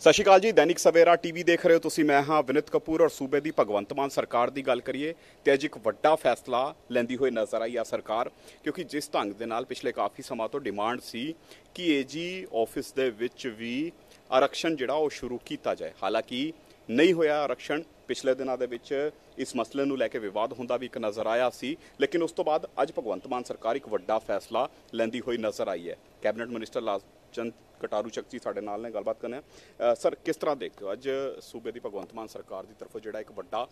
ਸਤਿ ਸ਼੍ਰੀ ਅਕਾਲ ਜੀ ਦੈਨਿਕ ਸਵੇਰਾ ਟੀਵੀ ਦੇਖ ਰਹੇ ਹੋ ਤੁਸੀਂ ਮੈਂ ਹਾਂ ਵਿਨਿਤ ਕਪੂਰ ਔਰ ਸੂਬੇ ਦੀ ਭਗਵੰਤ ਮਾਨ ਸਰਕਾਰ ਦੀ ਗੱਲ ਕਰੀਏ ਤੇ ਅੱਜ ਇੱਕ ਵੱਡਾ ਫੈਸਲਾ ਲੈਂਦੀ ਹੋਈ ਨਜ਼ਰ ਆਈ ਆ ਸਰਕਾਰ ਕਿਉਂਕਿ ਜਿਸ ਢੰਗ ਦੇ ਨਾਲ ਪਿਛਲੇ ਕਾਫੀ ਸਮਾਂ ਤੋਂ ਡਿਮਾਂਡ ਸੀ ਕਿ ਏਜੀ ਆਫਿਸ ਦੇ ਵਿੱਚ ਵੀ ਆਰਕਸ਼ਣ ਜਿਹੜਾ ਉਹ ਸ਼ੁਰੂ ਕੀਤਾ ਜਾਏ ਹਾਲਾਂਕਿ ਨਹੀਂ ਹੋਇਆ ਆਰਕਸ਼ਣ ਪਿਛਲੇ ਦਿਨਾਂ ਦੇ ਵਿੱਚ ਇਸ ਮਸਲੇ ਨੂੰ ਲੈ ਕੇ ਵਿਵਾਦ ਹੁੰਦਾ ਵੀ ਇੱਕ ਨਜ਼ਰ ਆਇਆ ਸੀ ਲੇਕਿਨ ਉਸ ਤੋਂ ਬਾਅਦ ਅੱਜ ਭਗਵੰਤ ਮਾਨ ਸਰਕਾਰ ਇੱਕ ਵੱਡਾ ਫੈਸਲਾ ਲੈਂਦੀ ਹੋਈ ਨਜ਼ਰ ਆਈ ਹੈ ਕੈਬਨਿਟ ਮਿਨਿਸਟਰ ਚੰਦ ਕਟਾਰੂ ਚੱਕਜੀ ਸਾਡੇ ਨਾਲ ਨੇ ਗੱਲਬਾਤ ਕਰਨੇ ਸਰ ਕਿਸ ਤਰ੍ਹਾਂ ਦੇਖਦੇ ਹੋ ਅੱਜ ਸੂਬੇ ਦੀ ਭਗਵੰਤ ਮਾਨ ਸਰਕਾਰ ਦੀ ਤਰਫੋਂ ਜਿਹੜਾ ਇੱਕ ਵੱਡਾ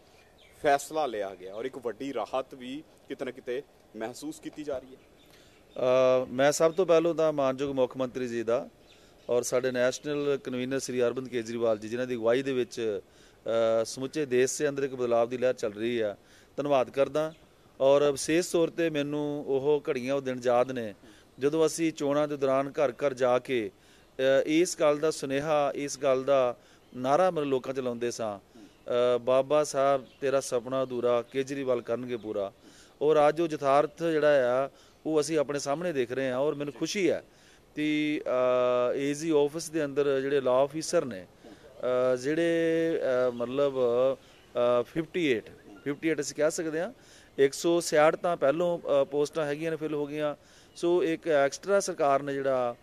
ਫੈਸਲਾ ਲਿਆ ਗਿਆ ਔਰ ਇੱਕ ਵੱਡੀ ਰਾਹਤ ਵੀ ਕਿਤੇ ਨਾ ਕਿਤੇ ਮਹਿਸੂਸ ਕੀਤੀ ਜਾ ਰਹੀ ਹੈ ਮੈਂ ਸਭ ਤੋਂ ਪਹਿਲਾਂ ਤਾਂ ਮਾਨਯੋਗ ਮੁੱਖ ਮੰਤਰੀ ਜੀ ਦਾ ਔਰ ਸਾਡੇ ਨੈਸ਼ਨਲ ਕਨਵੀਨਰ ਸ੍ਰੀ ਅਰਵਿੰਦ ਕੇਜਰੀਵਾਲ ਜੀ ਜਿਨ੍ਹਾਂ ਦੀ ਅਗਵਾਈ ਦੇ ਵਿੱਚ ਸਮੁੱਚੇ ਦੇਸ਼ ਦੇ ਅੰਦਰ ਇੱਕ ਬਦਲਾਅ ਦੀ ਲਹਿਰ ਚੱਲ ਰਹੀ ਆ ਧੰਨਵਾਦ ਕਰਦਾ ਔਰ ਵਿਸ਼ੇਸ਼ ਤੌਰ ਤੇ ਮੈਨੂੰ ਉਹ ਘੜੀਆਂ ਉਹ ਦਿਨ ਯਾਦ ਨੇ ਜਦੋਂ ਅਸੀਂ ਚੋਣਾਂ ਦੇ ਦੌਰਾਨ ਘਰ ਘਰ ਜਾ ਕੇ ਇਸ ਗੱਲ ਦਾ ਸੁਨੇਹਾ ਇਸ ਗੱਲ ਦਾ ਨਾਰਾ ਮਰ ਲੋਕਾਂ ਚ ਲਾਉਂਦੇ ਸਾਂ ਬਾਬਾ ਸਾਹਿਬ ਤੇਰਾ ਸੁਪਨਾ ਅਧੂਰਾ ਕੇਜਰੀਵਾਲ ਕਰਨਗੇ ਪੂਰਾ ਔਰ ਅੱਜ ਉਹ ਜਥਾਰਥ ਜਿਹੜਾ ਆ ਉਹ ਅਸੀਂ ਆਪਣੇ ਸਾਹਮਣੇ ਦੇਖ ਰਹੇ ਹਾਂ ਔਰ ਮੈਨੂੰ ਖੁਸ਼ੀ ਹੈ ਕਿ ਏਜੀ ਆਫਿਸ ਦੇ ਅੰਦਰ ਜਿਹੜੇ ਲਾ ਆਫੀਸਰ ਨੇ ਜਿਹੜੇ ਮਤਲਬ 58 58 ਅਸੀਂ ਕਹਿ ਸਕਦੇ ਹਾਂ 160 ਤਾਂ ਪਹਿਲੋਂ ਪੋਸਟਾਂ ਹੈਗੀਆਂ ਨੇ ਫਿਲ ਹੋ ਗਈਆਂ ਸੋ ਇੱਕ ਐਕਸਟਰਾ ਸਰਕਾਰ ਨੇ ਜਿਹੜਾ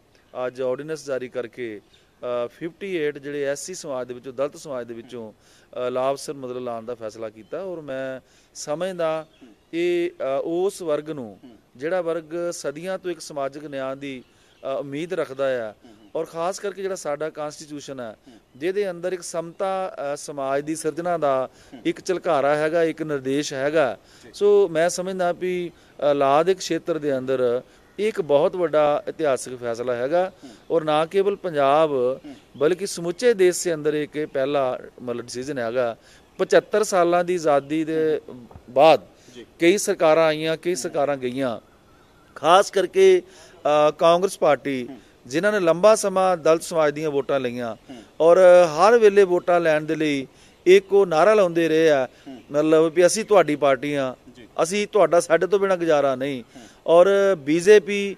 ਅੱਜ ਆਰਡੀਨੈਂਸ ਜਾਰੀ ਕਰਕੇ 58 ਜਿਹੜੇ ਐਸਸੀ ਸਮਾਜ ਦੇ ਵਿੱਚੋਂ ਦਲਤ ਸਮਾਜ ਦੇ ਵਿੱਚੋਂ ਲਾਭ ਸਰ ਮਤਲਬ ਲਾਉਣ ਦਾ ਫੈਸਲਾ ਕੀਤਾ ਔਰ ਮੈਂ ਸਮਝਦਾ ਇਹ ਉਸ ਵਰਗ ਨੂੰ ਜਿਹੜਾ ਵਰਗ ਸਦੀਆਂ ਤੋਂ ਇੱਕ ਸਮਾਜਿਕ ਨਿਆਂ ਦੀ ਉਮੀਦ ਰੱਖਦਾ ਆ ਔਰ ਖਾਸ ਕਰਕੇ ਜਿਹੜਾ ਸਾਡਾ ਕਨਸਟੀਟਿਊਸ਼ਨ ਹੈ ਜਿਹਦੇ ਅੰਦਰ ਇੱਕ ਸਮਤਾ ਸਮਾਜ ਦੀ ਸਿਰਜਣਾ ਦਾ ਇੱਕ ਝਲਕਾਰਾ ਹੈਗਾ ਇੱਕ ਨਿਰਦੇਸ਼ ਹੈਗਾ ਸੋ ਮੈਂ ਸਮਝਦਾ ਵੀ ਲਾਦਿਕ ਦੇ ਖੇਤਰ ਦੇ ਅੰਦਰ ਇਹ ਇੱਕ ਬਹੁਤ ਵੱਡਾ ਇਤਿਹਾਸਿਕ ਫੈਸਲਾ ਹੈਗਾ ਔਰ ਨਾ ਕੇਵਲ ਪੰਜਾਬ ਬਲਕਿ ਸਮੁੱਚੇ ਦੇਸ਼ ਦੇ ਅੰਦਰ ਇੱਕ ਪਹਿਲਾ ਮਤਲਬ ਡਿਸੀਜਨ ਹੈਗਾ 75 ਸਾਲਾਂ ਦੀ ਆਜ਼ਾਦੀ ਦੇ ਬਾਅਦ ਕਈ ਸਰਕਾਰਾਂ ਆਈਆਂ ਕਈ ਸਰਕਾਰਾਂ ਗਈਆਂ ਖਾਸ ਕਰਕੇ ਕਾਂਗਰਸ ਪਾਰਟੀ ਜਿਨ੍ਹਾਂ ਨੇ ਲੰਬਾ ਸਮਾਂ ਦਲਿਤ ਸਮਾਜ ਦੀਆਂ ਵੋਟਾਂ ਲਈਆਂ ਔਰ ਹਰ ਵੇਲੇ ਵੋਟਾਂ ਲੈਣ ਦੇ ਲਈ ਇੱਕ ਉਹ ਨਾਰਾ ਲਾਉਂਦੇ ਰਹੇ ਆ ਮਤਲਬ ਵੀ ਅਸੀਂ ਤੁਹਾਡੀ ਪਾਰਟੀ ਆ ਅਸੀਂ ਤੁਹਾਡਾ ਸਾਡੇ ਤੋਂ ਬਿਨਾ ਗੁਜ਼ਾਰਾ ਨਹੀਂ ਔਰ ਬੀਜੇਪੀ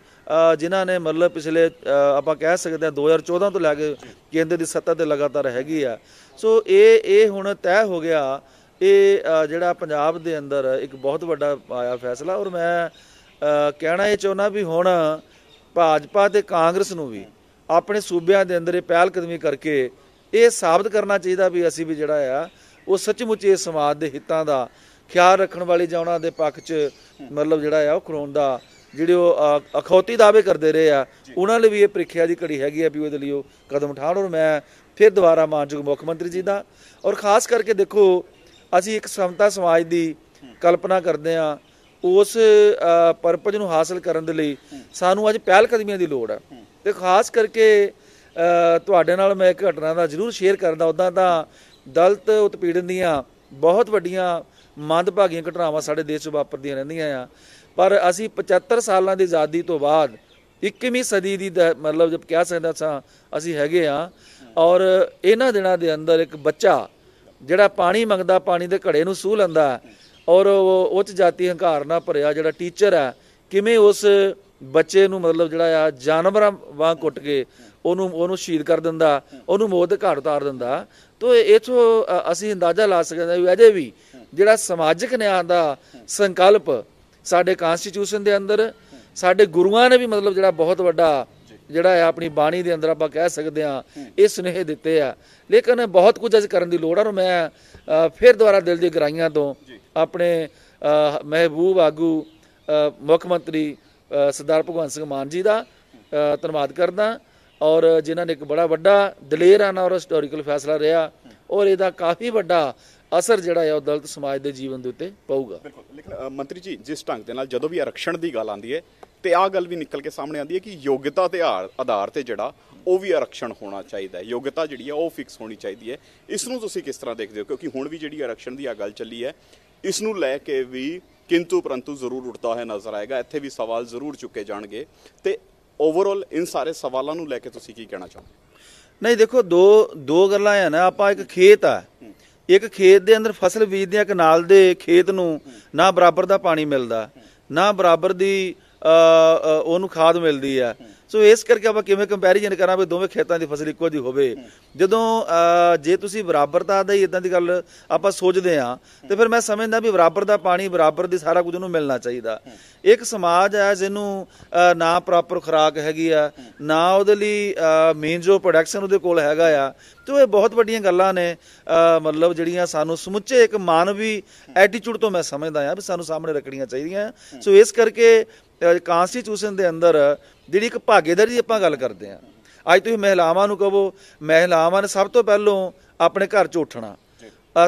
ਜਿਨ੍ਹਾਂ ਨੇ ਮਤਲਬ ਪਿਛਲੇ ਆਪਾਂ ਕਹਿ ਸਕਦੇ ਆ 2014 ਤੋਂ ਲੈ ਕੇ ਕੇਂਦਰ ਦੀ ਸੱਤਾ ਤੇ ਲਗਾਤਾਰ ਹੈਗੀ ਆ ਸੋ ਇਹ ਇਹ ਹੁਣ ਤੈਅ ਹੋ ਗਿਆ ਇਹ ਜਿਹੜਾ ਪੰਜਾਬ ਦੇ ਅੰਦਰ ਇੱਕ ਬਹੁਤ ਵੱਡਾ ਆਇਆ ਫੈਸਲਾ ਔਰ ਮੈਂ ਕਹਿਣਾ ਇਹ ਚਾਹੁੰਦਾ ਵੀ ਹੁਣ ਭਾਜਪਾ ਤੇ ਕਾਂਗਰਸ ਨੂੰ ਵੀ ਆਪਣੇ ਸੂਬਿਆਂ ਦੇ ਅੰਦਰ ਇਹ ਪਹਿਲ ਕਦਮੀ ਕਰਕੇ ਇਹ ਸਾਬਤ ਕਰਨਾ ਚਾਹੀਦਾ ਵੀ ਅਸੀਂ ਵੀ ਜਿਹੜਾ ਆ ਉਹ ਸੱਚਮੁੱਚ ਇਸ ਸਮਾਜ ਦੇ ਹਿੱਤਾਂ ਦਾ ਖਿਆਲ ਰੱਖਣ ਵਾਲੀ ਜਾਂ ਉਹਨਾਂ ਦੇ ਪੱਖ 'ਚ ਮਤਲਬ ਜਿਹੜਾ ਆ ਉਹ ਕਰਾਉਣ ਦਾ ਜਿਹੜੇ ਉਹ ਅਖੌਤੀ ਦਾਅਵੇ ਕਰਦੇ ਰਹੇ ਆ ਉਹਨਾਂ ਲਈ ਵੀ ਇਹ ਪ੍ਰੀਖਿਆ ਦੀ ਘੜੀ ਹੈਗੀ ਆ ਵੀ ਉਹਦੇ ਲਈ ਉਹ ਕਦਮ ਉਠਾਉਣ ਔਰ ਮੈਂ ਫਿਰ ਦੁਬਾਰਾ ਮਾਨਯੋਗ ਮੁੱਖ ਮੰਤਰੀ ਜੀ ਦਾ ਔਰ ਖਾਸ ਕਰਕੇ ਦੇਖੋ ਅਸੀਂ ਇੱਕ ਸਮਤਾ ਸਮਾਜ ਦੀ ਕਲਪਨਾ ਕਰਦੇ ਆ ਉਸ ਪਰਪਜ ਨੂੰ ਹਾਸਲ ਕਰਨ ਦੇ ਲਈ ਸਾਨੂੰ ਅੱਜ ਪਹਿਲ ਕਦਮੀਆਂ ਦੀ ਲੋੜ ਆ ਤੇ ਖਾਸ ਕਰਕੇ ਤੁਹਾਡੇ ਨਾਲ ਮੈਂ ਇੱਕ ਘਟਨਾ ਦਾ ਜ਼ਰੂਰ ਸ਼ੇਅਰ ਕਰਦਾ ਉਦਾਂ ਤਾਂ ਦਲਤ ਉਤਪੀੜਨ ਦੀਆਂ ਬਹੁਤ ਵੱਡੀਆਂ ਮੰਦਭਾਗੀਆਂ ਘਟਨਾਵਾਂ ਸਾਡੇ ਦੇਸ਼ 'ਚ ਵਾਪਰਦੀਆਂ ਰਹਿੰਦੀਆਂ ਆ ਪਰ ਅਸੀਂ 75 ਸਾਲਾਂ ਦੀ ਆਜ਼ਾਦੀ ਤੋਂ ਬਾਅਦ 21ਵੀਂ ਸਦੀ ਦੀ ਮਤਲਬ ਜਦ ਕਹਿ ਸਕਦਾ ਸਾਂ ਅਸੀਂ ਹੈਗੇ ਆ ਔਰ ਇਹਨਾਂ ਦਿਨਾਂ ਦੇ ਅੰਦਰ ਇੱਕ ਬੱਚਾ ਜਿਹੜਾ ਪਾਣੀ ਮੰਗਦਾ ਪਾਣੀ ਦੇ ਘੜੇ ਨੂੰ ਸੂਹ ਲੈਂਦਾ ਔਰ ਉਹ ਉੱਚ ਜਾਤੀ ਹੰਕਾਰ ਨਾਲ ਭਰਿਆ ਜਿਹੜਾ ਟੀਚਰ ਆ ਕਿਵੇਂ ਉਸ ਬੱਚੇ ਨੂੰ ਮਤਲਬ ਜਿਹੜਾ ਆ ਜਾਨਵਰਾਂ ਵਾਂਗ ਕੁੱਟ ਕੇ ਉਹਨੂੰ ਉਹਨੂੰ ਸ਼ਹੀਦ ਕਰ ਦਿੰਦਾ ਉਹਨੂੰ ਮੌਤ ਦੇ ਘਾਟ ਉਤਾਰ ਦਿੰਦਾ ਤੋਂ ਇਥੋਂ ਅਸੀਂ ਅੰਦਾਜ਼ਾ ਲਾ ਸਕਦੇ ਹਾਂ ਵੀ ਅਜੇ ਵੀ ਜਿਹੜਾ ਸਮਾਜਿਕ ਨਿਆਂ ਦਾ ਸੰਕਲਪ ਸਾਡੇ ਕਨਸਟੀਟਿਊਸ਼ਨ ਦੇ ਅੰਦਰ ਸਾਡੇ ਗੁਰੂਆਂ ਨੇ ਵੀ ਮਤਲਬ ਜਿਹੜਾ ਬਹੁਤ ਵੱਡਾ ਜਿਹੜਾ ਹੈ ਆਪਣੀ ਬਾਣੀ ਦੇ ਅੰਦਰ ਆਪਾਂ ਕਹਿ ਸਕਦੇ ਆ ਇਹ ਸੁਨੇਹ ਦਿੱਤੇ ਆ ਲੇਕਿਨ ਬਹੁਤ ਕੁਝ ਅਜ ਕਰਨ ਦੀ ਲੋੜ ਆ ਔਰ ਮੈਂ ਫਿਰ ਦੁਬਾਰਾ ਦਿਲ ਦੀ ਗਰਾਈਆਂ ਤੋਂ ਆਪਣੇ ਮਹਿਬੂਬ ਆਗੂ ਮੁੱਖ ਮੰਤਰੀ ਸਰਦਾਰ ਭਗਵੰਤ ਸਿੰਘ ਮਾਨ ਜੀ ਦਾ ਧੰਨਵਾਦ ਕਰਦਾ ਔਰ ਜਿਨ੍ਹਾਂ ਨੇ ਇੱਕ ਬੜਾ ਵੱਡਾ ਦਲੇਰਾਨਾ ਔਰ ਹਿਸਟੋਰੀਕਲ ਫੈਸਲਾ ਰਿਹਾ ਔਰ ਇਹਦਾ ਕਾਫੀ ਵੱਡਾ ਅਸਰ ਜਿਹੜਾ ਹੈ ਉਹ ਦਲਿਤ ਸਮਾਜ ਦੇ ਜੀਵਨ ਦੇ ਉੱਤੇ ਪਊਗਾ ਬਿਲਕੁਲ ਲੇਕਿਨ ਮੰਤਰੀ ਜੀ ਜਿਸ ਢੰਗ ਦੇ ਨਾਲ ਜਦੋਂ ਵੀ ਆਰਕਸ਼ਣ ਦੀ ਗੱਲ ਆਉਂਦੀ ਹੈ ਤੇ ਆਹ ਗੱਲ ਵੀ ਨਿਕਲ ਕੇ ਸਾਹਮਣੇ ਆਉਂਦੀ ਹੈ ਕਿ ਯੋਗਤਾ ਤੇ ਆਧਾਰ ਤੇ ਜਿਹੜਾ ਉਹ ਵੀ ਆਰਕਸ਼ਣ ਹੋਣਾ ਚਾਹੀਦਾ ਹੈ ਯੋਗਤਾ ਜਿਹੜੀ ਹੈ ਉਹ ਫਿਕਸ ਹੋਣੀ ਚਾਹੀਦੀ ਹੈ ਇਸ ਨੂੰ ਤੁਸੀਂ ਕਿਸ ਤਰ੍ਹਾਂ ਦੇਖਦੇ ਹੋ ਕਿਉਂਕਿ ਹੁਣ ਵੀ ਜਿਹੜੀ ਆਰਕਸ਼ਣ ਦੀ ਆ ਗੱਲ ਚੱਲੀ ਹੈ ਇਸ ਨੂੰ ਲੈ ਕੇ ਵੀ ਕਿੰਤੂ ਪਰੰਤੂ ਜ਼ਰੂਰ ਉੱਠਦਾ ਹੈ ਨਜ਼ਰ ਆਏਗਾ ਇੱਥੇ ਵੀ ਸਵਾਲ ਜ਼ਰੂਰ ਚੁੱਕੇ ਜਾਣਗੇ ਤੇ ਓਵਰਆਲ ਇਨ ਸਾਰੇ ਸਵਾਲਾਂ ਨੂੰ ਲੈ ਕੇ ਤੁਸੀਂ ਕੀ ਕਹਿਣਾ ਚਾਹੋਗੇ ਨਹੀਂ ਦੇਖੋ ਦੋ ਦੋ ਗੱਲਾਂ ਆ ਨਾ ਆਪਾਂ ਇੱਕ ਖੇਤ ਆ ਇੱਕ ਖੇਤ ਦੇ ਅੰਦਰ ਫਸਲ ਬੀਜਦੇ ਆ ਕਨਾਲ ਦੇ ਖੇਤ ਨੂੰ ਨਾ ਬਰਾਬਰ ਦਾ ਪਾਣੀ ਮਿਲਦਾ ਨਾ ਬਰਾਬਰ ਦੀ ਉਹਨੂੰ ਖਾਦ ਮਿਲਦੀ ਆ ਸੋ ਇਸ ਕਰਕੇ ਆਪਾਂ ਕਿਵੇਂ ਕੰਪੈਰੀਜ਼ਨ ਕਰਾਂ ਵੀ ਦੋਵੇਂ ਖੇਤਾਂ ਦੀ ਫਸਲ ਇੱਕੋ ਜਿਹੀ ਹੋਵੇ ਜਦੋਂ ਜੇ ਤੁਸੀਂ ਬਰਾਬਰਤਾ ਦਾ ਹੀ ਇਦਾਂ ਦੀ ਗੱਲ ਆਪਾਂ ਸੋਚਦੇ ਆ ਤੇ ਫਿਰ ਮੈਂ ਸਮਝਦਾ ਵੀ ਬਰਾਬਰ ਦਾ ਪਾਣੀ ਬਰਾਬਰ ਦੀ ਸਾਰਾ ਕੁਝ ਉਹਨੂੰ ਮਿਲਣਾ ਚਾਹੀਦਾ ਇੱਕ ਸਮਾਜ ਹੈ ਜਿਹਨੂੰ ਨਾ ਪ੍ਰੋਪਰ ਖੁਰਾਕ ਹੈਗੀ ਆ ਨਾ ਉਹਦੇ ਲਈ ਮੇਨ ਜੋ ਪ੍ਰੋਡਕਸ਼ਨ ਉਹਦੇ ਕੋਲ ਹੈਗਾ ਆ ਤੇ ਇਹ ਬਹੁਤ ਵੱਡੀਆਂ ਗੱਲਾਂ ਨੇ ਮਤਲਬ ਜਿਹੜੀਆਂ ਸਾਨੂੰ ਸਮੁੱਚੇ ਇੱਕ ਮਾਨਵੀ ਐਟੀਟਿਊਡ ਤੋਂ ਮੈਂ ਸਮਝਦਾ ਆ ਵੀ ਸਾਨੂੰ ਸਾਹਮਣੇ ਰੱਖਣੀਆਂ ਚਾਹੀਦੀਆਂ ਸੋ ਇਸ ਕਰਕੇ ਕਾਂਸਟੀਟਿਊਸ਼ਨ ਦੇ ਅੰਦਰ ਜਿਹੜੀ ਇੱਕ ਭਾਗੇਦਾਰੀ ਦੀ ਆਪਾਂ ਗੱਲ ਕਰਦੇ ਆ ਅੱਜ ਤੁਸੀਂ ਮਹਿਲਾਵਾਂ ਨੂੰ ਕਹੋ ਮਹਿਲਾਵਾਂ ਨੇ ਸਭ ਤੋਂ ਪਹਿਲਾਂ ਆਪਣੇ ਘਰ 'ਚ ਉੱਠਣਾ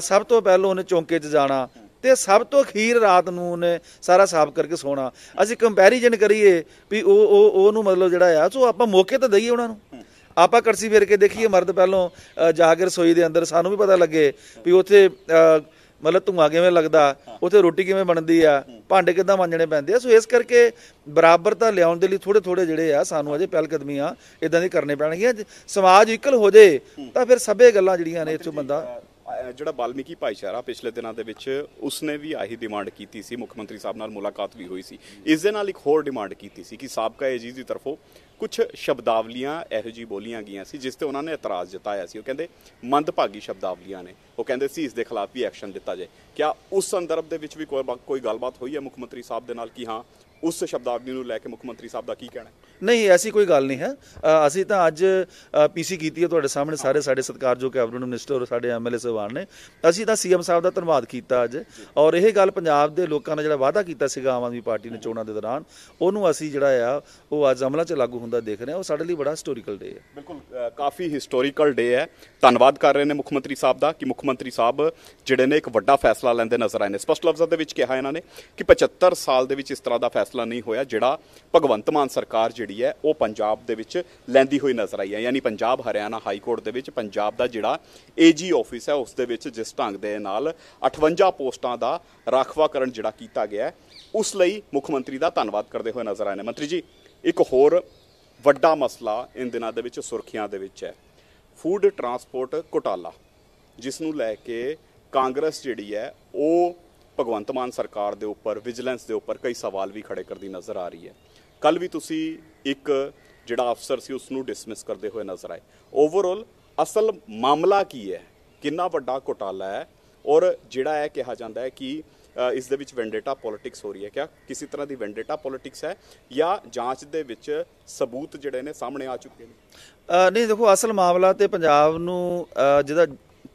ਸਭ ਤੋਂ ਪਹਿਲਾਂ ਉਹਨੇ ਚੌਂਕੇ 'ਚ ਜਾਣਾ ਤੇ ਸਭ ਤੋਂ ਅਖੀਰ ਰਾਤ ਨੂੰ ਉਹਨੇ ਸਾਰਾ ਸਾਫ਼ ਕਰਕੇ ਸੋਣਾ ਅਸੀਂ ਕੰਪੈਰੀਜ਼ਨ ਕਰੀਏ ਵੀ ਉਹ ਉਹ ਉਹਨੂੰ ਮਤਲਬ ਜਿਹੜਾ ਆ ਸੋ ਆਪਾਂ ਮੌਕੇ ਤਾਂ ਦਈਏ ਉਹਨਾਂ ਨੂੰ ਆਪਾਂ ਕਰਸੀ ਫੇਰ ਕੇ ਦੇਖੀਏ ਮਰਦ ਪਹਿਲੋਂ ਜਾ ਕੇ ਰਸੋਈ ਦੇ ਅੰਦਰ ਸਾਨੂੰ ਵੀ ਪਤਾ ਲੱਗੇ ਵੀ ਉੱਥੇ ਮਤਲਬ ਧੂਆ ਕਿਵੇਂ ਲੱਗਦਾ ਉੱਥੇ ਰੋਟੀ ਕਿਵੇਂ ਬਣਦੀ ਆ ਭਾਂਡੇ ਕਿਦਾਂ ਮਾਂਜਣੇ ਪੈਂਦੇ ਆ ਸੋ ਇਸ ਕਰਕੇ ਬਰਾਬਰਤਾ ਲਿਆਉਣ ਦੇ ਲਈ ਥੋੜੇ ਥੋੜੇ ਜਿਹੜੇ ਆ ਸਾਨੂੰ ਅਜੇ ਪਹਿਲ ਕਦਮੀਆਂ ਇਦਾਂ ਦੀ ਕਰਨੇ ਪੈਣਗੀਆਂ ਸਮਾਜ ਇਕਲ ਹੋ ਜੇ ਤਾਂ ਫਿਰ ਸਭੇ ਗੱਲਾਂ ਜਿਹੜੀਆਂ ਨੇ ਚੋਂ ਬੰਦਾ ਜਿਹੜਾ ਬਾਲਮੀਕੀ ਭਾਈਚਾਰਾ ਪਿਛਲੇ ਦਿਨਾਂ ਦੇ ਵਿੱਚ ਉਸਨੇ ਵੀ ਆਹੀ ਡਿਮਾਂਡ ਕੀਤੀ ਸੀ ਮੁੱਖ ਮੰਤਰੀ ਸਾਹਿਬ ਨਾਲ ਮੁਲਾਕਾਤ ਵੀ ਹੋਈ ਸੀ ਇਸ ਦੇ ਨਾਲ ਇੱਕ ਹੋਰ ਡਿਮਾਂਡ ਕੀਤੀ ਸੀ ਕਿ ਸਾਬਕਾ ਏਜੀ ਦੀ ਤਰਫੋਂ ਕੁਝ ਸ਼ਬਦਾਵਲੀਆਂ ਇਹੋ ਜੀ ਬੋਲੀਆਂ ਗਈਆਂ ਸੀ ਜਿਸ ਤੇ ਉਹਨਾਂ ਨੇ ਇਤਰਾਜ਼ ਜਤਾਇਆ ਸੀ ਉਹ ਕਹਿੰਦੇ ਮੰਦਭਾਗੀ ਸ਼ਬਦਾਵਲੀਆਂ ਨੇ ਉਹ ਕਹਿੰਦੇ ਸੀ ਇਸ ਦੇ ਖਿਲਾਫ ਵੀ ਐਕਸ਼ਨ ਦਿੱਤਾ ਜਾਏ ਕਿਆ ਉਸ ਸੰਦਰਭ ਦੇ ਵਿੱਚ ਵੀ ਕੋਈ ਕੋਈ ਗੱਲਬਾਤ ਹੋਈ ਹੈ ਮੁੱਖ ਮੰਤਰੀ ਸਾਹਿਬ ਦੇ ਨਾਲ ਕਿ ਹਾਂ ਉਸ ਸ਼ਬਦਾਵਲੀ ਨੂੰ ਲੈ ਕੇ ਮੁੱਖ ਮੰਤਰੀ ਸਾਹਿਬ ਦਾ ਕੀ ਕਹਿਣਾ ਹੈ ਨਹੀਂ ਐਸੀ ਕੋਈ ਗੱਲ ਨਹੀਂ ਹੈ ਅਸੀਂ ਤਾਂ ਅੱਜ ਪੀਸੀ ਕੀਤੀ ਹੈ ਤੁਹਾਡੇ ਸਾਹਮਣੇ ਸਾਰੇ ਸਾਡੇ ਸਤਿਕਾਰਯੋਗ ਕੈਬਨਿਟ ਮਿਨਿਸਟਰ ਔਰ ਸਾਡੇ ਐਮਐਲਏ ਸਾਹਿਬਾਨ ਨੇ ਅਸੀਂ ਤਾਂ ਸੀਐਮ ਸਾਹਿਬ ਦਾ ਧੰਨਵਾਦ ਕੀਤਾ ਅੱਜ ਔਰ ਇਹ ਗੱਲ ਪੰਜਾਬ ਦੇ ਲੋਕਾਂ ਨਾਲ ਜਿਹੜਾ ਵਾਅਦਾ ਕੀਤਾ ਸੀਗਾ ਆਮ ਆਦਮੀ ਪਾਰਟੀ ਨੇ ਚੋਣਾਂ ਦੇ ਦੌਰਾਨ ਉਹਨੂੰ ਅਸੀਂ ਜਿਹੜਾ ਆ ਉਹ ਅੱਜ ਅਮਲਾਂ 'ਚ ਲਾਗੂ ਹੁੰਦਾ ਦੇਖ ਰਹੇ ਹਾਂ ਉਹ ਸਾਡੇ ਲਈ ਬੜਾ ਹਿਸਟੋਰੀਕਲ ਡੇ ਹੈ ਬਿਲਕੁਲ ਕਾਫੀ ਹਿਸਟੋਰੀਕਲ ਡੇ ਹੈ ਧੰਨਵਾਦ ਕਰ ਰਹੇ ਨੇ ਮੁੱਖ ਮੰਤਰੀ ਸਾਹਿਬ ਦਾ ਕਿ ਮੁੱਖ ਮੰਤਰੀ ਸਾਹਿਬ ਜਿਹੜੇ ਨੇ ਇੱਕ ਵੱਡਾ ਫੈਸਲਾ ਲੈਂਦੇ ਨਜ਼ਰ ਆਏ ਨੇ ਸਪਸ਼ਟ ਲਫ਼ਜ਼ਾਂ ਦੇ ਵਿੱਚ ਕਿਹਾ ਇਹਨਾਂ ਨੇ ਕਿ 75 ਸਾਲ ਦੇ ਵਿੱਚ ਇਸ ਤਰ੍ਹਾਂ ਦਾ ਫੈਸਲਾ ਨਹੀਂ ਹੋਇਆ ਜਿਹੜਾ ਭਗਵੰਤ ਮਾਨ ਸਰਕਾਰ ਜਿਹੜੀ ਹੈ ਉਹ ਪੰਜਾਬ ਦੇ ਵਿੱਚ ਲੈਂਦੀ ਹੋਈ ਨਜ਼ਰ ਆਈ ਹੈ ਯਾਨੀ ਪੰਜਾਬ ਹਰਿਆਣਾ ਹਾਈ ਕੋਰਟ ਦੇ ਵਿੱਚ ਪੰਜਾਬ ਦਾ ਜਿਹੜਾ ਏਜੀ ਆਫਿਸ ਹੈ ਉਸ ਦੇ ਵਿੱਚ ਜਿਸ ਢੰਗ ਦੇ ਨਾਲ 58 ਪੋਸਟਾਂ ਦਾ ਰਾਖਵਾਕਰਨ ਜਿਹੜਾ ਕੀਤਾ ਗਿਆ ਉਸ ਲਈ ਮੁੱਖ ਮੰਤਰੀ ਦਾ ਧੰਨਵਾਦ ਕਰਦੇ ਹੋਏ ਨਜ਼ਰ ਆਏ ਨੇ ਮੰਤਰੀ ਜੀ ਇੱਕ ਹੋਰ ਵੱਡਾ ਮਸਲਾ ਇਨ ਦਿਨਾਂ ਦੇ ਵਿੱਚ ਸੁਰਖੀਆਂ ਦੇ ਵਿੱਚ ਹੈ ਫੂਡ ਟਰਾਂਸਪੋਰਟ ਘੁਟਾਲਾ ਜਿਸ ਨੂੰ ਲੈ ਕੇ ਕਾਂਗਰਸ ਜਿਹੜੀ ਹੈ ਉਹ ਭਗਵੰਤ ਮਾਨ ਸਰਕਾਰ ਦੇ ਉੱਪਰ ਵਿਜੀਲੈਂਸ ਦੇ ਉੱਪਰ ਕਈ ਸਵਾਲ ਵੀ ਖੜੇ ਕਰਦੀ ਨਜ਼ਰ ਆ ਰਹੀ ਹੈ ਕੱਲ ਵੀ ਤੁਸੀਂ ਇੱਕ ਜਿਹੜਾ ਅਫਸਰ ਸੀ ਉਸ ਨੂੰ ਡਿਸਮਿਸ ਕਰਦੇ ਹੋਏ ਨਜ਼ਰ ਆਏ ਓਵਰਆਲ ਅਸਲ ਮਾਮਲਾ ਕੀ ਹੈ ਕਿੰਨਾ ਵੱਡਾ ਘੁਟਾਲਾ ਹੈ ਔਰ ਜਿਹੜਾ ਇਹ ਕਿਹਾ ਜਾਂਦਾ ਹੈ ਕਿ ਇਸ ਦੇ ਵਿੱਚ ਵੈਂਡੇਟਾ ਪੋਲਿਟਿਕਸ ਹੋ ਰਹੀ ਹੈ ਕਿਆ ਕਿਸੇ ਤਰ੍ਹਾਂ ਦੀ ਵੈਂਡੇਟਾ ਪੋਲਿਟਿਕਸ ਹੈ ਜਾਂ ਜਾਂਚ ਦੇ ਵਿੱਚ ਸਬੂਤ ਜਿਹੜੇ ਨੇ ਸਾਹਮਣੇ ਆ ਚੁੱਕੇ ਨੇ ਨਹੀਂ ਦੇਖੋ ਅਸਲ ਮਾਮਲਾ ਤੇ ਪੰਜਾਬ ਨੂੰ ਜਿਹਦਾ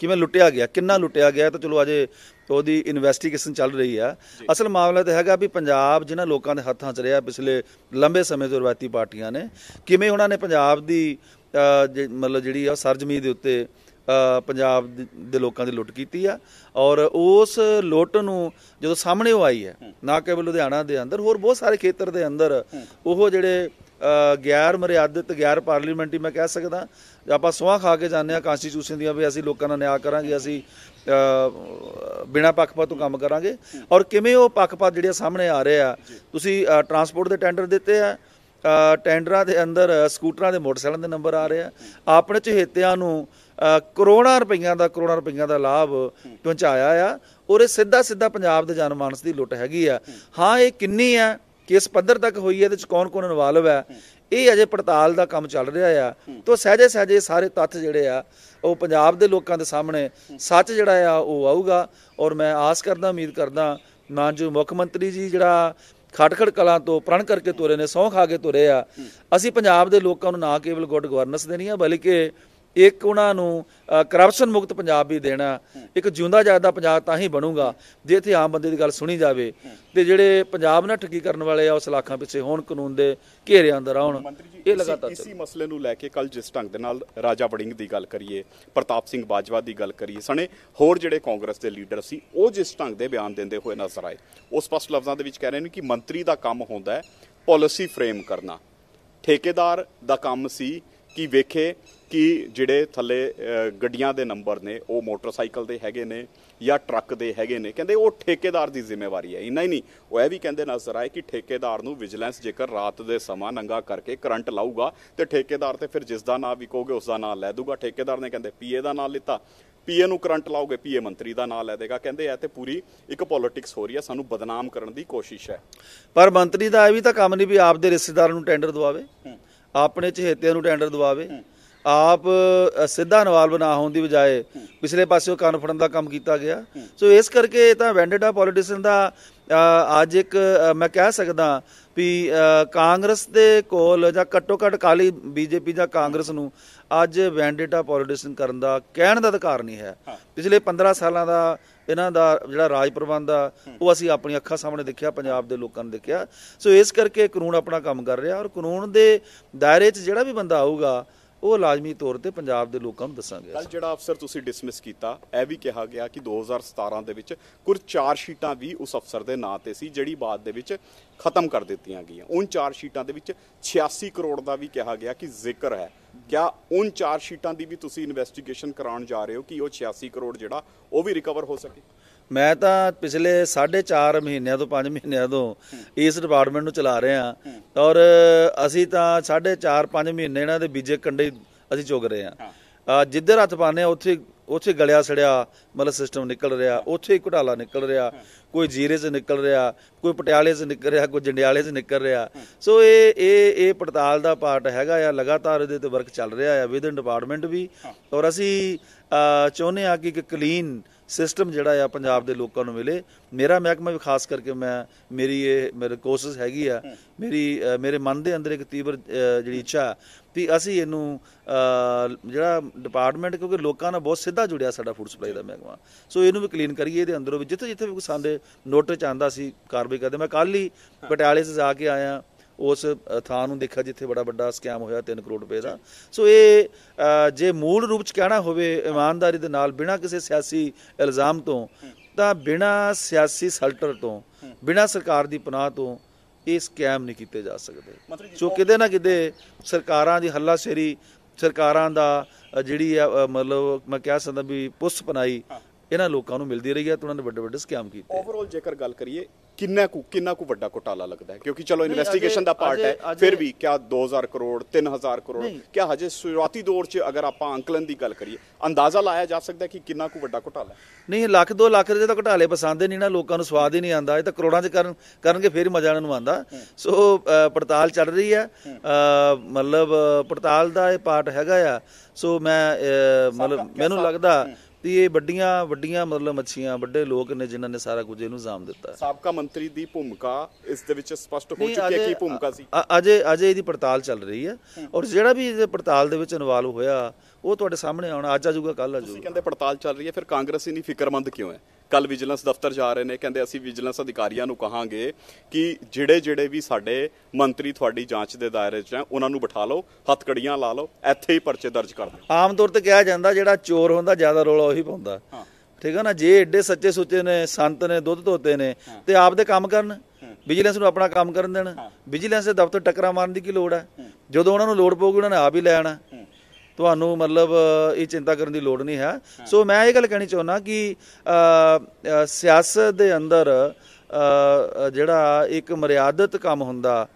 ਕਿਵੇਂ ਲੁੱਟਿਆ ਗਿਆ ਕਿੰਨਾ ਲੁੱਟਿਆ ਗਿਆ ਤਾਂ ਚਲੋ ਅਜੇ ਉਹਦੀ ਇਨਵੈਸਟੀਗੇਸ਼ਨ ਚੱਲ ਰਹੀ ਆ ਅਸਲ ਮਾਮਲਾ ਤਾਂ ਹੈਗਾ ਵੀ ਪੰਜਾਬ ਜਿਨ੍ਹਾਂ ਲੋਕਾਂ ਦੇ ਹੱਥਾਂ 'ਚ ਰਿਹਾ ਪਿਛਲੇ ਲੰਬੇ ਸਮੇਂ ਤੋਂ ਰਵਾਇਤੀ ਪਾਰਟੀਆਂ ਨੇ ਕਿਵੇਂ ਉਹਨਾਂ ਨੇ ਪੰਜਾਬ ਦੀ ਮਤਲਬ ਜਿਹੜੀ ਆ ਸਰਜਮੀ ਦੇ ਉੱਤੇ ਪੰਜਾਬ ਦੇ ਲੋਕਾਂ ਦੀ ਲੁੱਟ ਕੀਤੀ ਆ ਔਰ ਉਸ ਲੁੱਟ ਨੂੰ ਜਦੋਂ ਸਾਹਮਣੇ ਉਹ ਆਈ ਹੈ ਨਾ ਕੇਵਲ ਲੁਧਿਆਣਾ ਦੇ ਅੰਦਰ ਹੋਰ ਬਹੁਤ ਸਾਰੇ ਖੇਤਰ ਦੇ ਅੰਦਰ ਉਹ ਜਿਹੜੇ ਗੈਰ ਮਰਿਆਦਿਤ ਗੈਰ ਪਾਰਲੀਮੈਂਟਰੀ ਮੈਂ ਕਹਿ ਸਕਦਾ ਆਪਾਂ ਸੋਹਾਂ ਖਾ ਕੇ ਜਾਂਦੇ ਆ ਕਨਸਟੀਟਿਊਸ਼ਨ ਦੀਆਂ ਵੀ ਅਸੀਂ ਲੋਕਾਂ ਨਾਲ ਨਿਆਂ ਕਰਾਂਗੇ ਅਸੀਂ ਬਿਨਾ ਪੱਖਪਾਤ ਤੋਂ ਕੰਮ ਕਰਾਂਗੇ ਔਰ ਕਿਵੇਂ ਉਹ ਪੱਖਪਾਤ ਜਿਹੜੇ ਸਾਹਮਣੇ ਆ ਰਹੇ ਆ ਤੁਸੀਂ ਟਰਾਂਸਪੋਰਟ ਦੇ ਟੈਂਡਰ ਦਿੱਤੇ ਆ ਟੈਂਡਰਾਂ ਦੇ ਅੰਦਰ ਸਕੂਟਰਾਂ ਦੇ ਮੋਟਰਸਾਈਕਲਾਂ ਦੇ ਨੰਬਰ ਆ ਰਹੇ ਆ ਆਪਣੇ ਚਹੇਤਿਆਂ ਨੂੰ ਕਰੋੜਾਂ ਰੁਪਈਆਂ ਦਾ ਕਰੋੜਾਂ ਰੁਪਈਆਂ ਦਾ ਲਾਭ ਪਹੁੰਚਾਇਆ ਆ ਔਰ ਇਹ ਸਿੱਧਾ ਸਿੱਧਾ ਪੰਜਾਬ ਦੇ ਜਨਮਾਨਸ ਦੀ ਲੁੱਟ ਹੈਗੀ ਆ ਹਾਂ ਇਹ ਕਿੰਨੀ ਆ ਕਿਸ ਪੱਧਰ ਤੱਕ ਹੋਈ ਹੈ ਇਹਦੇ ਵਿੱਚ ਕੌਣ-ਕੌਣ ਇਨਵੋਲਵ ਹੈ ਇਹ ਅਜੇ ਪੜਤਾਲ ਦਾ ਕੰਮ ਚੱਲ ਰਿਹਾ ਆ ਤੋਂ ਸਹਜੇ ਸਹਜੇ ਸਾਰੇ ਤੱਥ ਜਿਹੜੇ ਆ ਉਹ ਪੰਜਾਬ ਦੇ ਲੋਕਾਂ ਦੇ ਸਾਹਮਣੇ ਸੱਚ ਜਿਹੜਾ ਆ ਉਹ ਆਊਗਾ ਔਰ ਮੈਂ ਆਸ ਕਰਦਾ ਉਮੀਦ ਕਰਦਾ ਨਾ ਜੋ ਮੁੱਖ ਮੰਤਰੀ ਜੀ ਜਿਹੜਾ ਖਟਖੜ ਕਲਾਂ ਤੋਂ ਪ੍ਰਣ ਕਰਕੇ ਤੁਰੇ ਨੇ ਸੌਂਖ ਆ ਕੇ ਤੁਰੇ ਆ ਅਸੀਂ ਪੰਜਾਬ ਦੇ ਲੋਕਾਂ ਨੂੰ ਨਾ ਕੇਵਲ ਗੁੱਡ ਗਵਰਨੈਂਸ ਦੇਣੀ ਆ ਬਲਕਿ ਇੱਕ ਉਹਨਾਂ ਨੂੰ ਕਰਪਸ਼ਨ ਮੁਕਤ ਪੰਜਾਬ ਵੀ ਦੇਣਾ ਇੱਕ ਜਿਉਂਦਾ ਜਾਗਦਾ ਪੰਜਾਬ ਤਾਂ ਹੀ ਬਣੂਗਾ ਜੇ ਇੱਥੇ ਆਮ ਬੰਦੇ ਦੀ ਗੱਲ ਸੁਣੀ ਜਾਵੇ ਤੇ ਜਿਹੜੇ ਪੰਜਾਬ ਨਾਲ ਠੱਗੀ ਕਰਨ ਵਾਲੇ ਆ ਉਸ ਲਾਖਾਂ ਪਿੱਛੇ ਹੋਣ ਕਾਨੂੰਨ ਦੇ ਘੇਰੇ ਅੰਦਰ ਆਉਣ ਇਹ ਲਗਾਤਾਰ ਇਸੇ ਮਸਲੇ ਨੂੰ ਲੈ ਕੇ ਕੱਲ ਜਿਸ ਢੰਗ ਦੇ ਨਾਲ ਰਾਜਾ ਵੜਿੰਗ ਦੀ ਗੱਲ ਕਰੀਏ ਪ੍ਰਤਾਪ ਸਿੰਘ ਬਾਜਵਾ ਦੀ ਗੱਲ ਕਰੀਏ ਸਣੇ ਹੋਰ ਜਿਹੜੇ ਕਾਂਗਰਸ ਦੇ ਲੀਡਰ ਸੀ ਉਹ ਜਿਸ ਢੰਗ ਦੇ ਬਿਆਨ ਦਿੰਦੇ ਹੋਏ ਨਜ਼ਰ ਆਏ ਉਸ ਸਪਸ਼ਟ ਲਫ਼ਜ਼ਾਂ ਦੇ ਵਿੱਚ ਕਹਿ ਰਹੇ ਨੇ ਕਿ ਮੰਤਰੀ ਦਾ ਕੰਮ ਹੁੰਦਾ ਹੈ ਪਾਲਿਸੀ ਫਰੇਮ ਕਰਨਾ ਠੇਕੇਦਾਰ ਦਾ ਕੰਮ ਸੀ ਕਿ ਵੇਖੇ ਕਿ ਜਿਹੜੇ ਥੱਲੇ ਗੱਡੀਆਂ ਦੇ ਨੰਬਰ ਨੇ ਉਹ ਮੋਟਰਸਾਈਕਲ ਦੇ ਹੈਗੇ ਨੇ ਜਾਂ ਟਰੱਕ ਦੇ ਹੈਗੇ ਨੇ ਕਹਿੰਦੇ ਉਹ ਠੇਕੇਦਾਰ ਦੀ ਜ਼ਿੰਮੇਵਾਰੀ ਹੈ ਇੰਨਾ ਹੀ ਨਹੀਂ ਉਹ ਇਹ ਵੀ ਕਹਿੰਦੇ ਨਜ਼ਰ ਆਏ ਕਿ ਠੇਕੇਦਾਰ ਨੂੰ ਵਿਜੀਲੈਂਸ ਜੇਕਰ ਰਾਤ ਦੇ ਸਮਾਂ ਨੰਗਾ ਕਰਕੇ ਕਰੰਟ ਲਾਊਗਾ ਤੇ ਠੇਕੇਦਾਰ ਤੇ ਫਿਰ ਜਿਸ ਦਾ ਨਾਮ ਵੀ ਕਹੋਗੇ ਉਸ ਦਾ ਨਾਮ ਲੈ ਦੂਗਾ ਠੇਕੇਦਾਰ ਨੇ ਕਹਿੰਦੇ ਪੀਏ ਦਾ ਨਾਮ ਲਿੱਤਾ ਪੀਏ ਨੂੰ ਕਰੰਟ ਲਾਓਗੇ ਪੀਏ ਮੰਤਰੀ ਦਾ ਨਾਮ ਲੈ ਦੇਗਾ ਕਹਿੰਦੇ ਐ ਤੇ ਪੂਰੀ ਇੱਕ ਪੋਲਿਟਿਕਸ ਹੋ ਰਹੀ ਹੈ ਸਾਨੂੰ ਬਦਨਾਮ ਕਰਨ ਦੀ ਕੋਸ਼ਿਸ਼ ਹੈ ਪਰ ਮੰਤਰੀ ਦਾ ਇਹ ਵੀ ਤਾਂ ਕੰਮ ਨਹੀਂ ਵੀ ਆਪ ਦੇ ਰਿਸ਼ਤੇਦਾਰ ਨੂੰ ਟੈਂਡਰ ਦਵਾਵੇ ਆਪਣੇ ਚਹੇਤਿਆਂ ਨੂੰ ਟੈਂਡਰ ਦਵਾਵੇ ਆਪ ਸਿੱਧਾ ਇਨਵੋਲਵ ਨਾ ਹੋਣ ਦੀ ਬਜਾਏ ਪਿਛਲੇ ਪਾਸਿਓਂ ਕੰਨ ਫੜਨ ਦਾ ਕੰਮ ਕੀਤਾ ਗਿਆ ਸੋ ਇਸ ਕਰਕੇ ਇਹ ਤਾਂ ਵੈਂਡੇਟਾ ਪੋਲੀਟਿਸ਼ਨ ਦਾ ਅੱਜ ਇੱਕ ਮੈਂ ਕਹਿ ਸਕਦਾ ਵੀ ਕਾਂਗਰਸ ਦੇ ਕੋਲ ਜਾਂ ਘੱਟੋ ਘੱਟ ਕਾਲੀ ਬੀਜੇਪੀ ਜਾਂ ਕਾਂਗਰਸ ਨੂੰ ਅੱਜ ਵੈਂਡੇਟਾ ਪੋਲੀਟਿਕਸ ਕਰਨ ਦਾ ਕਹਿਣ ਦਾ ਅਧਿਕਾਰ ਨਹੀਂ ਹੈ ਪਿਛਲੇ 15 ਸਾਲਾਂ ਦਾ ਇਹਨਾਂ ਦਾ ਜਿਹੜਾ ਰਾਜ ਪ੍ਰਬੰਧ ਆ ਉਹ ਅਸੀਂ ਆਪਣੀ ਅੱਖਾਂ ਸਾਹਮਣੇ ਦੇਖਿਆ ਪੰਜਾਬ ਦੇ ਲੋਕਾਂ ਨੇ ਦੇਖਿਆ ਸੋ ਇਸ ਕਰਕੇ ਕਾਨੂੰਨ ਆਪਣਾ ਕੰਮ ਕਰ ਰਿਹਾ ਔਰ ਕਾਨੂੰਨ ਦੇ ਦਾਇਰੇ 'ਚ ਜਿਹੜਾ ਵੀ ਬੰਦਾ ਆਊਗਾ ਉਹ ਲਾਜ਼ਮੀ ਤੌਰ ਤੇ ਪੰਜਾਬ ਦੇ ਲੋਕਾਂ ਨੂੰ ਦੱਸਾਂਗੇ ਕੱਲ ਜਿਹੜਾ ਅਫਸਰ ਤੁਸੀਂ ਡਿਸਮਿਸ ਕੀਤਾ ਇਹ ਵੀ ਕਿਹਾ ਗਿਆ ਕਿ 2017 ਦੇ ਵਿੱਚ ਕੁਝ ਚਾਰ ਸ਼ੀਟਾਂ ਵੀ ਉਸ ਅਫਸਰ ਦੇ ਨਾਂ ਤੇ ਸੀ ਜਿਹੜੀ ਬਾਅਦ ਦੇ ਵਿੱਚ ਖਤਮ ਕਰ ਦਿੱਤੀਆਂ ਗਈਆਂ ਉਹਨਾਂ ਚਾਰ ਸ਼ੀਟਾਂ ਦੇ ਵਿੱਚ 86 ਕਰੋੜ ਦਾ ਵੀ ਕਿਹਾ ਗਿਆ ਕਿ ਜ਼ਿਕਰ ਹੈ ਕਿਆ ਉਹਨਾਂ ਚਾਰ ਸ਼ੀਟਾਂ ਦੀ ਵੀ ਤੁਸੀਂ ਇਨਵੈਸਟੀਗੇਸ਼ਨ ਕਰਾਉਣ ਜਾ ਰਹੇ ਹੋ ਕਿ ਉਹ 86 ਕਰੋੜ ਜਿਹੜਾ ਉਹ ਵੀ ਰਿਕਵਰ ਹੋ ਸਕੇ ਮੈਂ ਤਾਂ ਪਿਛਲੇ 4.5 ਮਹੀਨਿਆਂ ਤੋਂ 5 ਮਹੀਨਿਆਂ ਤੋਂ ਇਸ ਡਿਪਾਰਟਮੈਂਟ ਨੂੰ ਚਲਾ ਰਿਹਾ ਹਾਂ ਔਰ ਅਸੀਂ ਤਾਂ 4.5-5 ਮਹੀਨੇ ਇਹਨਾਂ ਦੇ ਬੀਜੇ ਕੰਡੇ ਅਸੀਂ ਚੁਗ ਰਹੇ ਹਾਂ ਜਿੱਧਰ ਹੱਥ ਪਾਣੇ ਉੱਥੇ ਉੱਥੇ ਗਲਿਆ ਸੜਿਆ ਮਤਲਬ ਸਿਸਟਮ ਨਿਕਲ ਰਿਹਾ ਉੱਥੇ ਹੀ ਘੁਟਾਲਾ ਨਿਕਲ ਰਿਹਾ ਕੋਈ ਜੀਰੇ 'ਚ ਨਿਕਲ ਰਿਹਾ ਕੋਈ ਪਟਿਆਲੇ 'ਚ ਨਿਕਲ ਰਿਹਾ ਕੋਈ ਜੰਡਿਆਲੇ 'ਚ ਨਿਕਲ ਰਿਹਾ ਸੋ ਇਹ ਇਹ ਇਹ ਪੜਤਾਲ ਦਾ ਪਾਰਟ ਹੈਗਾ ਆ ਲਗਾਤਾਰ ਇਹਦੇ ਤੇ ਵਰਕ ਚੱਲ ਰਿਹਾ ਆ ਵਿਦਨ ਡਿਪਾਰਟਮੈਂਟ ਵੀ ਔਰ ਅਸੀਂ ਚਾਹੁੰਦੇ ਆ ਕਿ ਇੱਕ ਕਲੀਨ ਸਿਸਟਮ ਜਿਹੜਾ ਆ ਪੰਜਾਬ ਦੇ ਲੋਕਾਂ ਨੂੰ ਮਿਲੇ ਮੇਰਾ ਮਹਿਕਮਾ ਵੀ ਖਾਸ ਕਰਕੇ ਮੈਂ ਮੇਰੀ ਇਹ ਮੇਰੇ ਕੋਸ਼ਿਸ਼ ਹੈਗੀ ਆ ਮੇਰੀ ਮੇਰੇ ਮਨ ਦੇ ਅੰਦਰ ਇੱਕ ਤੀਬਰ ਜਿਹੜੀ ਇੱਛਾ ਵੀ ਅਸੀਂ ਇਹਨੂੰ ਜਿਹੜਾ ਡਿਪਾਰਟਮੈਂਟ ਕਿਉਂਕਿ ਲੋਕਾਂ ਨਾਲ ਬਹੁਤ ਸਿੱਧਾ ਜੁੜਿਆ ਸਾਡਾ ਫੂਡ ਸਪਲਾਈ ਦਾ ਮਹਿਕਮਾ ਸੋ ਇਹਨੂੰ ਵੀ ਕਲੀਨ ਕਰੀਏ ਇਹਦੇ ਅੰਦਰੋਂ ਵੀ ਜਿੱਥੇ ਜਿੱਥੇ ਵੀ ਕੋਈ ਸਾਡੇ ਨੋਟਿਸ ਆਂਦਾ ਸੀ ਕਾਰਵਾਈ ਕਰਦੇ ਮੈਂ ਕੱਲ ਹੀ ਪਟਿਆਲੇ ਸੇ ਜਾ ਕੇ ਆਇਆ ਉਸ ਥਾਂ ਨੂੰ ਦੇਖਿਆ ਜਿੱਥੇ ਬੜਾ ਵੱਡਾ ਸਕੈਮ ਹੋਇਆ 3 ਕਰੋੜ ਰੁਪਏ ਦਾ ਸੋ ਇਹ ਜੇ ਮੂਲ ਰੂਪ ਚ ਕਹਿਣਾ ਹੋਵੇ ਇਮਾਨਦਾਰੀ ਦੇ ਨਾਲ ਬਿਨਾਂ ਕਿਸੇ ਸਿਆਸੀ ਇਲਜ਼ਾਮ ਤੋਂ ਤਾਂ ਬਿਨਾਂ ਸਿਆਸੀ ਸਲਟਰ ਤੋਂ ਬਿਨਾਂ ਸਰਕਾਰ ਦੀ ਪਨਾਹ ਤੋਂ ਇਹ ਸਕੈਮ ਨਹੀਂ ਕੀਤੇ ਜਾ ਸਕਦੇ ਸੋ ਕਿਤੇ ਨਾ ਕਿਤੇ ਸਰਕਾਰਾਂ ਦੀ ਹੱਲਾਸ਼ੇਰੀ ਸਰਕਾਰਾਂ ਦਾ ਜਿਹੜੀ ਮਤਲਬ ਮੈਂ ਕਹਿ ਸਕਦਾ ਵੀ ਪੁਸਤ ਪਨਾਈ ਇਹਨਾਂ ਲੋਕਾਂ ਨੂੰ ਮਿਲਦੀ ਰਹੀ ਹੈ ਤੇ ਉਹਨਾਂ ਨੇ ਵੱਡੇ ਵੱਡੇ ਸਕੈਮ ਕੀਤੇ ਓਵਰਆਲ ਜੇਕਰ ਗੱਲ ਕਰੀਏ ਕਿੰਨਾ ਕੁ ਕਿੰਨਾ ਕੁ ਵੱਡਾ ਘੋਟਾਲਾ ਲੱਗਦਾ ਹੈ ਕਿਉਂਕਿ ਚਲੋ ਇਨਵੈਸਟੀਗੇਸ਼ਨ ਦਾ ਪਾਰਟ ਹੈ ਫਿਰ ਵੀ ਕਿਆ 2000 ਕਰੋੜ 3000 ਕਰੋੜ ਕਿਆ ਹਜੇ ਸ਼ੁਰੂਆਤੀ ਦੌਰ 'ਚ ਅਗਰ ਆਪਾਂ ਅੰਕਲਨ ਦੀ ਗੱਲ ਕਰੀਏ ਅੰਦਾਜ਼ਾ ਲਾਇਆ ਜਾ ਸਕਦਾ ਕਿ ਕਿੰਨਾ ਕੁ ਵੱਡਾ ਘੋਟਾਲਾ ਨਹੀਂ ਲੱਖ 2 ਲੱਖ ਦੇ ਤਾਂ ਘਟਾਲੇ ਪਸੰਦ ਨਹੀਂ ਨਾ ਲੋਕਾਂ ਨੂੰ ਸਵਾਦ ਹੀ ਨਹੀਂ ਆਂਦਾ ਇਹ ਤਾਂ ਕਰੋੜਾਂ 'ਚ ਕਰਨ ਕਰਨਗੇ ਫਿਰ ਮਜ਼ਾ ਆਣ ਨੂੰ ਆਂਦਾ ਸੋ ਪੜਤਾਲ ਚੱਲ ਰਹੀ ਹੈ ਮਤਲਬ ਪੜਤਾਲ ਦਾ ਇਹ ਪਾਰਟ ਹੈਗਾ ਆ ਸੋ ਮੈਂ ਮਤਲਬ ਮੈਨੂੰ ਲੱਗਦਾ ਤੇ ਇਹ ਵੱਡੀਆਂ ਵੱਡੀਆਂ ਮਤਲਬ ਮੱਛੀਆਂ ਵੱਡੇ ਲੋਕ ਨੇ ਜਿਨ੍ਹਾਂ ਨੇ ਸਾਰਾ ਕੁਝ ਇਹਨੂੰ ਜਾਮ ਦਿੱਤਾ ਸਾਬਕਾ ਮੰਤਰੀ ਦੀ ਭੂਮਿਕਾ ਇਸ ਦੇ ਵਿੱਚ ਸਪਸ਼ਟ ਹੋ ਚੁੱਕੀ ਹੈ ਕੀ ਭੂਮਿਕਾ ਸੀ ਅਜੇ ਅਜੇ ਇਹਦੀ ਪੜਤਾਲ ਚੱਲ ਰਹੀ ਹੈ ਔਰ ਜਿਹੜਾ ਵੀ ਇਹਦੇ ਪੜਤਾਲ ਦੇ ਵਿੱਚ ਇਨਵੋਲਵ ਹੋਇਆ ਉਹ ਤੁਹਾਡੇ ਸਾਹਮਣੇ ਆਉਣਾ ਅੱਜ ਆਜੂਗਾ ਕੱਲ ਆਜੂਗਾ ਤੁਸੀਂ ਕਹਿੰਦੇ ਪੜਤਾਲ ਚੱਲ ਰਹੀ ਹੈ ਫਿਰ ਕਾਂਗਰਸ ਇਨੀ ਫਿਕਰਮੰਦ ਕਿਉਂ ਹੈ ਕੱਲ ਵਿਜੀਲੈਂਸ ਦਫ਼ਤਰ ਜਾ ਰਹੇ ਨੇ ਕਹਿੰਦੇ ਅਸੀਂ ਵਿਜੀਲੈਂਸ ਅਧਿਕਾਰੀਆਂ ਨੂੰ ਕਹਾਂਗੇ ਕਿ ਜਿਹੜੇ ਜਿਹੜੇ ਵੀ ਸਾਡੇ ਮੰਤਰੀ ਤੁਹਾਡੀ ਜਾਂਚ ਦੇ ਦਾਇਰੇ 'ਚ ਹੈ ਉਹਨਾਂ ਨੂੰ ਬਿਠਾ ਲਓ ਹੱਥਕੜੀਆਂ ਲਾ ਲਓ ਇੱਥੇ ਹੀ ਪਰਚੇ ਦਰਜ ਕਰ ਦਿਓ ਆਮ ਤੌਰ ਤੇ ਕਿਹਾ ਜਾਂਦਾ ਜਿਹੜਾ ਚੋਰ ਹੁੰਦਾ ਜ਼ਿਆਦਾ ਰੋਲਾ ਉਹੀ ਪਾਉਂਦਾ ਠੀਕ ਹੈ ਨਾ ਜੇ ਐਡੇ ਸੱਚੇ ਸੁੱਚੇ ਨੇ ਸੰਤ ਨੇ ਦੁੱਧ ਧੋਤੇ ਨੇ ਤੇ ਆਪਦੇ ਕੰਮ ਕਰਨ ਵਿਜੀਲੈਂਸ ਨੂੰ ਆਪਣਾ ਕੰਮ ਕਰਨ ਦੇਣ ਵਿਜੀਲੈਂਸ ਦੇ ਦਫ਼ਤਰ ਟੱਕਰਾਂ ਮਾਰਨ ਦੀ ਕੀ ਲੋੜ ਹੈ ਜਦੋਂ ਉਹਨਾਂ ਨੂੰ ਲੋੜ ਪਊਗੀ ਉਹਨਾਂ ਨੇ ਆਪ ਹੀ ਲੈ ਆਣਾ ਤੁਹਾਨੂੰ ਮਤਲਬ ਇਹ ਚਿੰਤਾ ਕਰਨ ਦੀ ਲੋੜ ਨਹੀਂ ਹੈ ਸੋ ਮੈਂ ਇਹ ਗੱਲ ਕਹਿਣੀ ਚਾਹੁੰਦਾ ਕਿ ਸਿਆਸਤ ਦੇ ਅੰਦਰ ਜਿਹੜਾ ਇੱਕ ਮਰਿਆਦਤ ਕੰਮ ਹੁੰਦਾ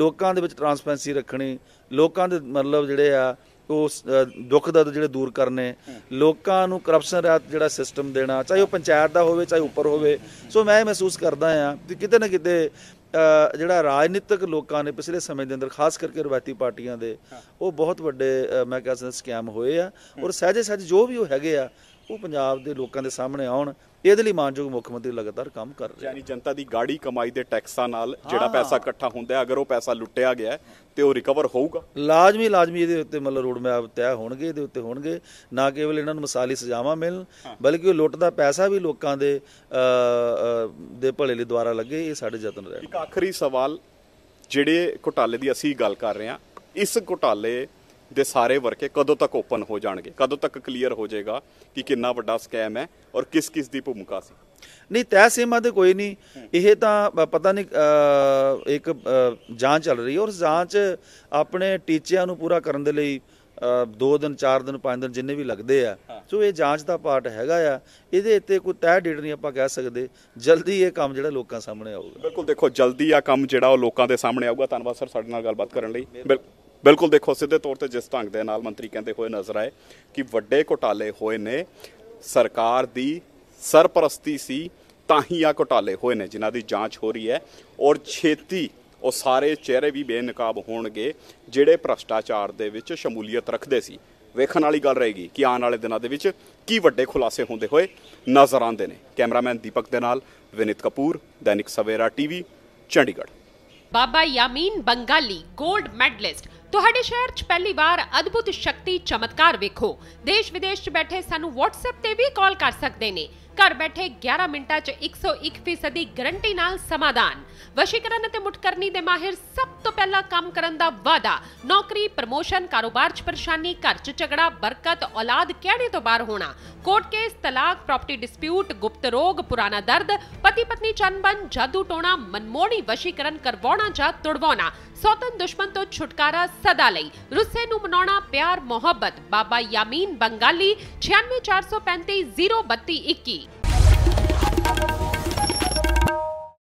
ਲੋਕਾਂ ਦੇ ਵਿੱਚ ਟਰਾਂਸਪੈਰੈਂਸੀ ਰੱਖਣੀ ਲੋਕਾਂ ਦੇ ਮਤਲਬ ਜਿਹੜੇ ਆ ਉਹ ਦੁੱਖ ਦਰਦ ਜਿਹੜੇ ਦੂਰ ਕਰਨੇ ਲੋਕਾਂ ਨੂੰ ਕਰਪਸ਼ਨ ਰਹਿਤ ਜਿਹੜਾ ਸਿਸਟਮ ਦੇਣਾ ਚਾਹੇ ਉਹ ਪੰਚਾਇਤ ਦਾ ਹੋਵੇ ਚਾਹੇ ਉੱਪਰ ਹੋਵੇ ਸੋ ਮੈਂ ਇਹ ਮਹਿਸੂਸ ਕਰਦਾ ਆ ਕਿ ਕਿਤੇ ਨਾ ਕਿਤੇ ਜਿਹੜਾ ਰਾਜਨੀਤਿਕ ਲੋਕਾਂ ਨੇ ਪਿਛਲੇ ਸਮੇਂ ਦੇ ਅੰਦਰ ਖਾਸ ਕਰਕੇ ਰਵਾਇਤੀ ਪਾਰਟੀਆਂ ਦੇ ਉਹ ਬਹੁਤ ਵੱਡੇ ਮੈਂ ਕਹਿੰਦਾ ਸਕੈਮ ਹੋਏ ਆ ਔਰ ਸਹਜੇ ਸਹਜ ਜੋ ਵੀ ਉਹ ਹੈਗੇ ਆ ਉਹ ਪੰਜਾਬ ਦੇ ਲੋਕਾਂ ਦੇ ਸਾਹਮਣੇ ਆਉਣ ਇਹਦੇ ਲਈ ਮਾਨਯੋਗ ਮੁੱਖ ਮੰਤਰੀ ਲਗਾਤਾਰ ਕੰਮ ਕਰ ਰਹੇ ਯਾਨੀ ਜਨਤਾ ਦੀ ਗਾੜੀ ਕਮਾਈ ਦੇ ਟੈਕਸਾਂ ਨਾਲ ਜਿਹੜਾ ਪੈਸਾ ਇਕੱਠਾ ਹੁੰਦਾ ਹੈ ਅਗਰ ਉਹ ਪੈਸਾ ਲੁੱਟਿਆ ਗਿਆ ਤੇ ਉਹ ਰਿਕਵਰ ਹੋਊਗਾ ਲਾਜ਼ਮੀ ਲਾਜ਼ਮੀ ਇਹਦੇ ਉੱਤੇ ਮਤਲਬ ਰੋਡ ਮੈਪ ਤੈਅ ਹੋਣਗੇ ਇਹਦੇ ਉੱਤੇ ਹੋਣਗੇ ਨਾ ਕੇਵਲ ਇਹਨਾਂ ਨੂੰ ਮਸਾਲੀ ਸਜ਼ਾਵਾਂ ਮਿਲਣ ਬਲਕਿ ਉਹ ਲੁੱਟ ਦਾ ਪੈਸਾ ਵੀ ਲੋਕਾਂ ਦੇ ਦੇ ਭਲੇ ਲਈ ਦੁਆਰਾ ਲੱਗੇ ਇਹ ਸਾਡੇ ਯਤਨ ਰਹੇ ਇੱਕ ਆਖਰੀ ਸਵਾਲ ਜਿਹੜੇ ਘੁਟਾਲੇ ਦੀ ਅਸੀਂ ਗੱਲ ਕਰ ਰਹੇ ਹਾਂ ਇਸ ਘੁਟਾਲੇ ਦੇ ਸਾਰੇ ਵਰਕੇ ਕਦੋਂ ਤੱਕ ਓਪਨ ਹੋ ਜਾਣਗੇ ਕਦੋਂ ਤੱਕ ਕਲੀਅਰ ਹੋ ਜਾਏਗਾ ਕਿ ਕਿੰਨਾ ਵੱਡਾ ਸਕੈਮ ਹੈ ਔਰ ਕਿਸ ਕਿਸ ਦੀ ਭੂਮਿਕਾ ਸੀ ਨਹੀਂ ਤੈ ਸੀਮਾ ਤੇ ਕੋਈ ਨਹੀਂ ਇਹ ਤਾਂ ਪਤਾ ਨਹੀਂ ਇੱਕ ਜਾਂਚ ਚੱਲ ਰਹੀ ਹੈ ਔਰ ਜਾਂਚ ਆਪਣੇ ਟੀਚਿਆਂ ਨੂੰ ਪੂਰਾ ਕਰਨ ਦੇ ਲਈ 2 ਦਿਨ 4 ਦਿਨ 5 ਦਿਨ ਜਿੰਨੇ ਵੀ ਲੱਗਦੇ ਆ ਸੋ ਇਹ ਜਾਂਚ ਦਾ ਪਾਰਟ ਹੈਗਾ ਆ ਇਹਦੇ ਤੇ ਕੋਈ ਤੈ ਡੇਟ ਨਹੀਂ ਆਪਾਂ ਕਹਿ ਸਕਦੇ ਜਲਦੀ ਇਹ ਕੰਮ ਜਿਹੜਾ ਲੋਕਾਂ ਸਾਹਮਣੇ ਆਊਗਾ ਬਿਲਕੁਲ ਦੇਖੋ ਜਲਦੀ ਆ ਕੰਮ ਜਿਹੜਾ ਉਹ ਲੋਕਾਂ ਦੇ ਸਾਹਮਣੇ ਆਊਗਾ ਧੰਨਵਾਦ ਸਰ ਸਾਡੇ ਨਾਲ ਗੱਲਬਾਤ ਕਰਨ ਲਈ ਬਿਲਕੁਲ ਬਿਲਕੁਲ ਦੇਖੋ ਸਿੱਧੇ ਤੌਰ ਤੇ ਜਿਸ ਢੰਗ ਦੇ ਨਾਲ ਮੰਤਰੀ ਕਹਿੰਦੇ ਹੋਏ ਨਜ਼ਰ ਆਏ ਕਿ ਵੱਡੇ ਘੁਟਾਲੇ ਹੋਏ ਨੇ ਸਰਕਾਰ ਦੀ ਸਰਪ੍ਰਸਤੀ ਸੀ ਤਾਂ ਹੀ ਆ ਘੁਟਾਲੇ ਹੋਏ ਨੇ ਜਿਨ੍ਹਾਂ ਦੀ ਜਾਂਚ ਹੋ ਰਹੀ ਹੈ ਔਰ ਛੇਤੀ ਉਹ ਸਾਰੇ ਚਿਹਰੇ ਵੀ ਬੇਨਕਾਬ ਹੋਣਗੇ ਜਿਹੜੇ ਭ੍ਰਸ਼ਟਾਚਾਰ ਦੇ ਵਿੱਚ ਸ਼ਮੂਲੀਅਤ ਰੱਖਦੇ ਸੀ ਵੇਖਣ ਵਾਲੀ ਗੱਲ ਰਹੇਗੀ ਕਿ ਆਉਣ ਵਾਲੇ ਦਿਨਾਂ ਦੇ ਵਿੱਚ ਕੀ ਵੱਡੇ ਖੁਲਾਸੇ ਹੁੰਦੇ ਹੋਏ ਨਜ਼ਰ ਆਉਂਦੇ ਨੇ ਕੈਮਰਾਮੈਨ ਦੀਪਕ ਦੇ ਨਾਲ ਵਿਨਿਤ ਕਪੂਰ ਦੈਨਿਕ ਸਵੇਰਾ ਟੀਵੀ ਚੰਡੀਗੜ੍ਹ ਬਾਬਾ ਯਾਮੀਨ ਬੰਗਾਲੀ 골ਡ ਮੈਡਲਿਸਟ ਤੁਹਾਡੇ ਸ਼ਹਿਰ 'ਚ ਪਹਿਲੀ ਵਾਰ ਅਦਭੁਤ ਸ਼ਕਤੀ ਚਮਤਕਾਰ ਵੇਖੋ ਦੇਸ਼ ਵਿਦੇਸ਼ 'ਚ ਬੈਠੇ ਸਾਨੂੰ WhatsApp ਤੇ ਵੀ ਕਾਲ ਕਰ ਸਕਦੇ ਨੇ ਘਰ ਬੈਠੇ 11 ਮਿੰਟਾਂ 'ਚ 101% ਦੀ ਗਾਰੰਟੀ ਨਾਲ ਸਮਾਧਾਨ ਵਸ਼ੀਕਰਨ ਅਤੇ ਮੁਟਕਰਨੀ ਦੇ ਮਾਹਿਰ ਸਭ ਤੋਂ ਪਹਿਲਾਂ ਕੰਮ ਕਰਨ ਦਾ ਵਾਅਦਾ ਨੌਕਰੀ ਪ੍ਰਮੋਸ਼ਨ ਕਾਰੋਬਾਰ 'ਚ ਪਰੇਸ਼ਾਨੀ ਘਰ 'ਚ ਝਗੜਾ ਬਰਕਤ ਔਲਾਦ ਕਿਹੜੇ ਤੋਂ ਬਾਹਰ ਹੋਣਾ ਕੋਰਟ ਕੇਸ ਤਲਾਕ ਪ੍ਰਾਪਰਟੀ ਡਿਸਪਿਊਟ ਗੁਪਤ ਰੋਗ ਪੁਰਾਣਾ ਦਰਦ ਪਤੀ ਪਤਨੀ ਚੰਬਨ ਜਾਦੂ ਟੋਣਾ ਮਨਮੋਣੀ ਵਸ਼ੀਕਰਨ ਕਰਵਾਉਣਾ ਜਾਂ ਤੁੜਵਾਉਣਾ ਸੌਤਨ ਦੁਸ਼ਮਣ ਤੋਂ ਛੁਟਕਾਰਾ ਸਦਾ ਲਈ ਰੁੱਸੇ ਨੂੰ ਮਨਾਉਣਾ ਪਿਆਰ ਮੁਹੱਬਤ ਬਾਬਾ ਯਾਮੀਨ ਬੰਗਾਲੀ 964350321